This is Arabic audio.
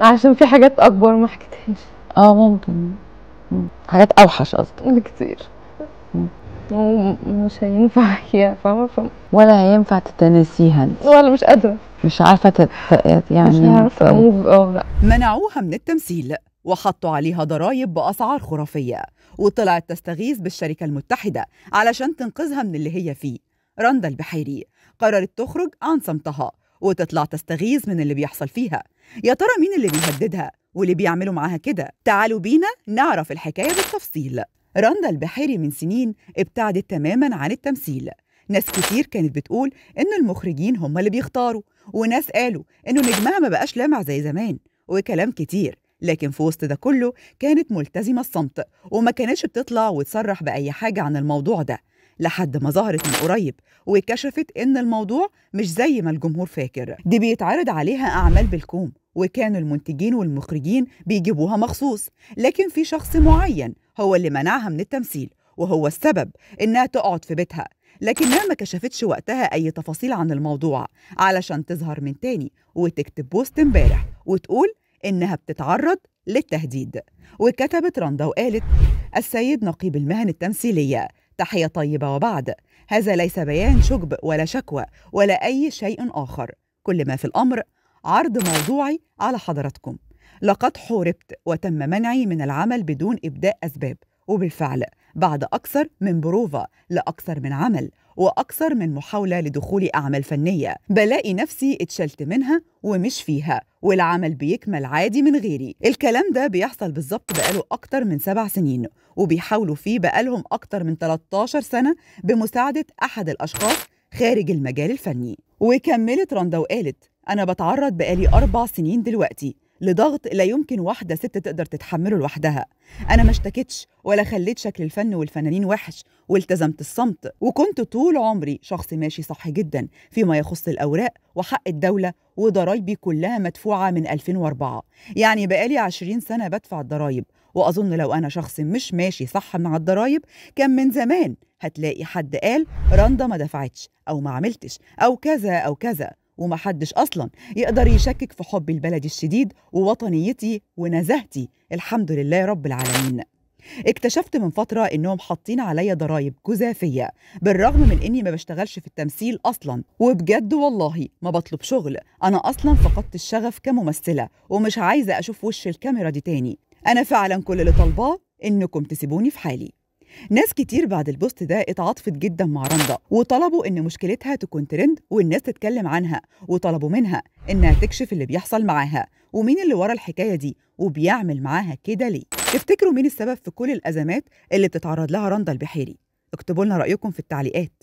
عشان في حاجات اكبر ما حكيتهاش اه ممكن حاجات اوحش قصدي بكتير ومش هينفع هي فاهمه ولا هينفع تتناسيها انت ولا مش قادره مش عارفه تت... يعني مش عارفه اموف اه لا منعوها من التمثيل وحطوا عليها ضرائب باسعار خرافيه وطلعت تستغيث بالشركه المتحده علشان تنقذها من اللي هي فيه رندا البحيري قررت تخرج عن صمتها وتطلع تستغيظ من اللي بيحصل فيها يا ترى مين اللي بيهددها واللي بيعملوا معاها كده تعالوا بينا نعرف الحكاية بالتفصيل رندا البحيري من سنين ابتعدت تماما عن التمثيل ناس كتير كانت بتقول إن المخرجين هم اللي بيختاروا وناس قالوا إنه نجمها ما بقاش لامع زي زمان وكلام كتير لكن في وسط ده كله كانت ملتزمة الصمت وما كانتش بتطلع وتصرح بأي حاجة عن الموضوع ده لحد ما ظهرت من قريب وكشفت إن الموضوع مش زي ما الجمهور فاكر دي بيتعرض عليها أعمال بالكوم وكانوا المنتجين والمخرجين بيجيبوها مخصوص لكن في شخص معين هو اللي منعها من التمثيل وهو السبب إنها تقعد في بيتها لكنها ما كشفتش وقتها أي تفاصيل عن الموضوع علشان تظهر من تاني وتكتب بوست امبارح وتقول إنها بتتعرض للتهديد وكتبت رندا وقالت السيد نقيب المهن التمثيلية تحية طيبة وبعد هذا ليس بيان شجب ولا شكوى ولا أي شيء آخر كل ما في الأمر عرض موضوعي على حضراتكم لقد حوربت وتم منعي من العمل بدون إبداء أسباب وبالفعل بعد أكثر من بروفة لأكثر من عمل وأكثر من محاولة لدخول أعمال فنية بلاقي نفسي اتشلت منها ومش فيها والعمل بيكمل عادي من غيري الكلام ده بيحصل بالظبط بقاله أكتر من سبع سنين وبيحاولوا فيه بقالهم أكتر من 13 سنة بمساعدة أحد الأشخاص خارج المجال الفني وكملت رندا وقالت أنا بتعرض بقالي أربع سنين دلوقتي لضغط لا يمكن واحده ست تقدر تتحمله لوحدها انا ما اشتكتش ولا خليت شكل الفن والفنانين وحش والتزمت الصمت وكنت طول عمري شخص ماشي صح جدا فيما يخص الاوراق وحق الدوله وضرايبي كلها مدفوعه من 2004 يعني بقالي 20 سنه بدفع الضرايب واظن لو انا شخص مش ماشي صح مع الضرايب كان من زمان هتلاقي حد قال رندا ما دفعتش او ما عملتش او كذا او كذا ومحدش أصلا يقدر يشكك في حبي لبلدي الشديد ووطنيتي ونزاهتي الحمد لله رب العالمين اكتشفت من فترة انهم حاطين عليا ضرائب جزافية بالرغم من اني ما بشتغلش في التمثيل اصلا وبجد والله ما بطلب شغل انا اصلا فقدت الشغف كممثلة ومش عايزة اشوف وش الكاميرا دي تاني انا فعلا كل اللي طالباه انكم تسيبوني في حالي ناس كتير بعد البوست ده اتعاطفت جدا مع رندا وطلبوا ان مشكلتها تكون ترند والناس تتكلم عنها وطلبوا منها انها تكشف اللي بيحصل معاها ومين اللي ورا الحكايه دي وبيعمل معاها كده ليه تفتكروا مين السبب في كل الازمات اللي بتتعرض لها رندا البحيري اكتبوا لنا رايكم في التعليقات